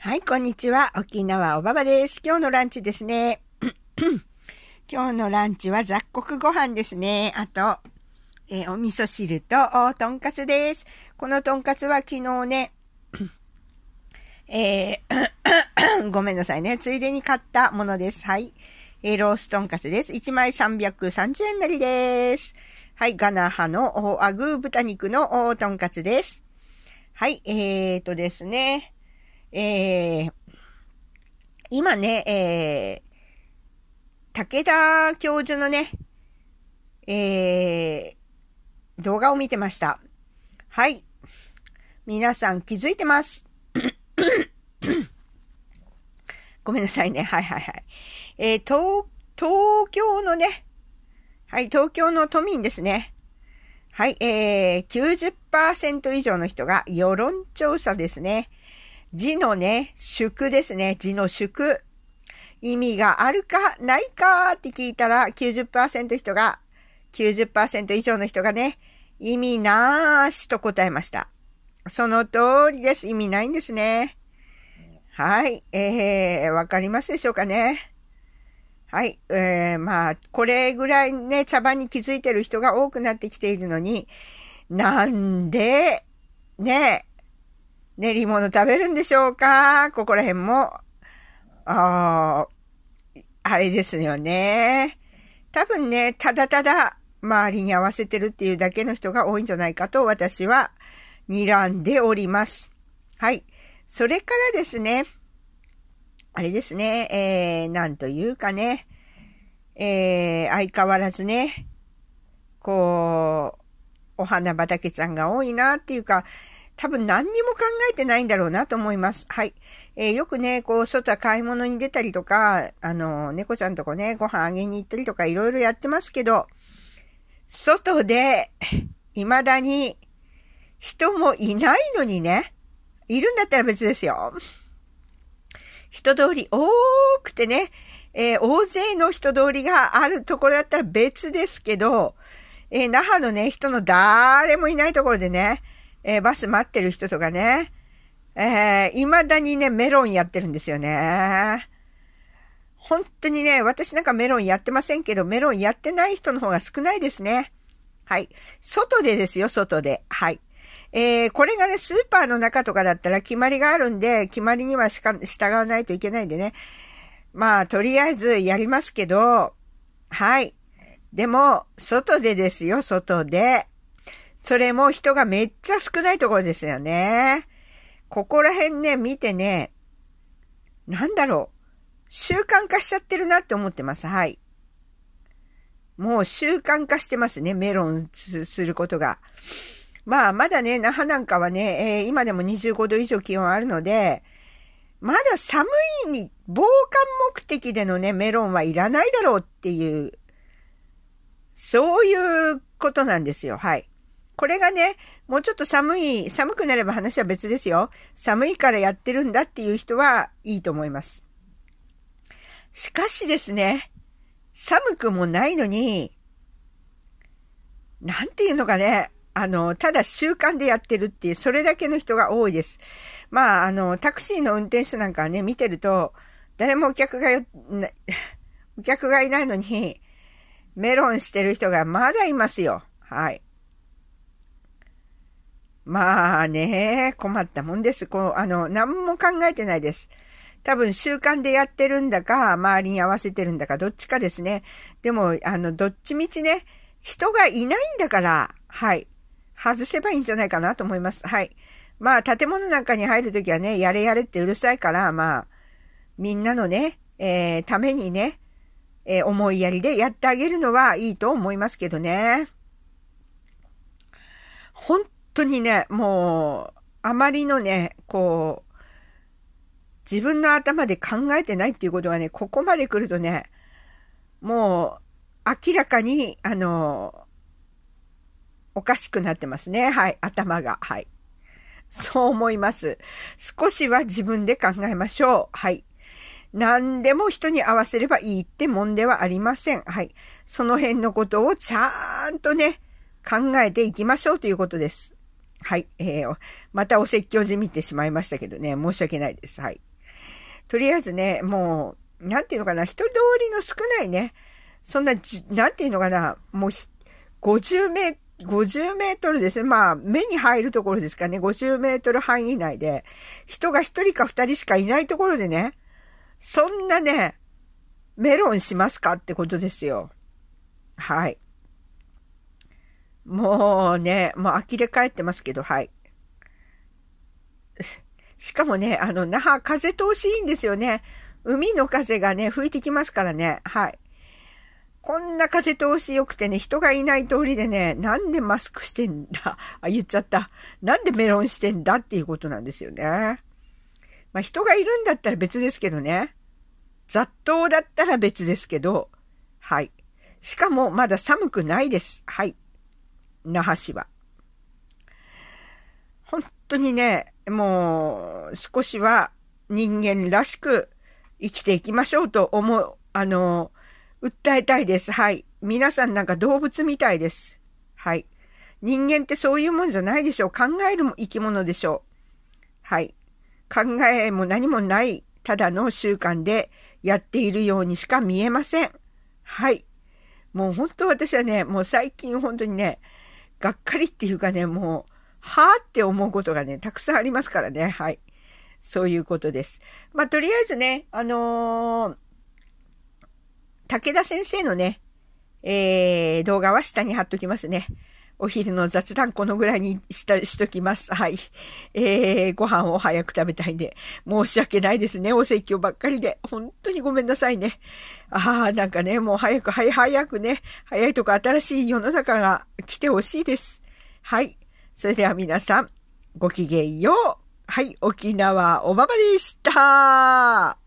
はい、こんにちは。沖縄おばばです。今日のランチですね。今日のランチは雑穀ご飯ですね。あと、えー、お味噌汁と、おとんかつです。このとんかつは昨日ね、えー、ごめんなさいね。ついでに買ったものです。はい。えー、ロースとんかつです。1枚330円なりです。はい、ガナハのアグー豚肉のおとんかつです。はい、えーとですね。えー、今ね、えー、武田教授のね、えー、動画を見てました。はい。皆さん気づいてます。ごめんなさいね。はいはいはい。えー、東、東京のね、はい、東京の都民ですね。はい、えー、90%以上の人が世論調査ですね。字のね、祝ですね。字の祝。意味があるかないかって聞いたら90%人が、90%以上の人がね、意味なーしと答えました。その通りです。意味ないんですね。はい。えー、わかりますでしょうかね。はい。えー、まあ、これぐらいね、茶番に気づいてる人が多くなってきているのに、なんで、ね、練り物食べるんでしょうかここら辺も、ああれですよね。多分ね、ただただ周りに合わせてるっていうだけの人が多いんじゃないかと私は睨んでおります。はい。それからですね、あれですね、えー、なんというかね、えー、相変わらずね、こう、お花畑ちゃんが多いなっていうか、多分何にも考えてないんだろうなと思います。はい。えー、よくね、こう、外は買い物に出たりとか、あの、猫ちゃんとこね、ご飯あげに行ったりとか、いろいろやってますけど、外で、未だに、人もいないのにね、いるんだったら別ですよ。人通り多くてね、えー、大勢の人通りがあるところだったら別ですけど、えー、那覇のね、人の誰もいないところでね、えー、バス待ってる人とかね、えー、未だにね、メロンやってるんですよね。本当にね、私なんかメロンやってませんけど、メロンやってない人の方が少ないですね。はい。外でですよ、外で。はい。えー、これがね、スーパーの中とかだったら決まりがあるんで、決まりにはしか従わないといけないんでね。まあ、とりあえずやりますけど、はい。でも、外でですよ、外で。それも人がめっちゃ少ないところですよね。ここら辺ね、見てね、なんだろう。習慣化しちゃってるなって思ってます。はい。もう習慣化してますね。メロンすることが。まあ、まだね、那覇なんかはね、えー、今でも25度以上気温あるので、まだ寒いに、防寒目的でのね、メロンはいらないだろうっていう、そういうことなんですよ。はい。これがね、もうちょっと寒い、寒くなれば話は別ですよ。寒いからやってるんだっていう人はいいと思います。しかしですね、寒くもないのに、なんていうのかね、あの、ただ習慣でやってるっていう、それだけの人が多いです。まあ、あの、タクシーの運転手なんかはね、見てると、誰もお客がよ、お客がいないのに、メロンしてる人がまだいますよ。はい。まあね、困ったもんです。こう、あの、何も考えてないです。多分習慣でやってるんだか、周りに合わせてるんだか、どっちかですね。でも、あの、どっちみちね、人がいないんだから、はい。外せばいいんじゃないかなと思います。はい。まあ、建物なんかに入るときはね、やれやれってうるさいから、まあ、みんなのね、えー、ためにね、えー、思いやりでやってあげるのはいいと思いますけどね。当にね、もう、あまりのね、こう、自分の頭で考えてないっていうことがね、ここまで来るとね、もう、明らかに、あの、おかしくなってますね。はい、頭が。はい。そう思います。少しは自分で考えましょう。はい。何でも人に合わせればいいってもんではありません。はい。その辺のことをちゃんとね、考えていきましょうということです。はい。えー、またお説教じみてしまいましたけどね、申し訳ないです。はい。とりあえずね、もう、なんていうのかな、人通りの少ないね、そんなじ、なんていうのかな、もう、50メ、50メートルですね。まあ、目に入るところですかね。50メートル範囲内で、人が1人か2人しかいないところでね、そんなね、メロンしますかってことですよ。はい。もうね、もう呆れ返ってますけど、はい。しかもね、あの、那覇風通しいいんですよね。海の風がね、吹いてきますからね。はい。こんな風通し良くてね、人がいない通りでね、なんでマスクしてんだ あ、言っちゃった。なんでメロンしてんだっていうことなんですよね。まあ、人がいるんだったら別ですけどね。雑踏だったら別ですけど。はい。しかも、まだ寒くないです。はい。那覇市は。本当にね、もう少しは人間らしく生きていきましょうと思う、あの、訴えたいです。はい。皆さんなんか動物みたいです。はい。人間ってそういうもんじゃないでしょう。考える生き物でしょう。はい。考えも何もない、ただの習慣でやっているようにしか見えません。はい。もう本当私はね、もう最近本当にね、がっかりっていうかね、もう、はぁって思うことがね、たくさんありますからね。はい。そういうことです。まあ、とりあえずね、あのー、武田先生のね、えー、動画は下に貼っときますね。お昼の雑談このぐらいにした、しときます。はい。えー、ご飯を早く食べたいんで、申し訳ないですね。お説教ばっかりで。本当にごめんなさいね。ああ、なんかね、もう早く、はい、早くね、早いとか新しい世の中が来てほしいです。はい。それでは皆さん、ごきげんよう。はい、沖縄おばばでした。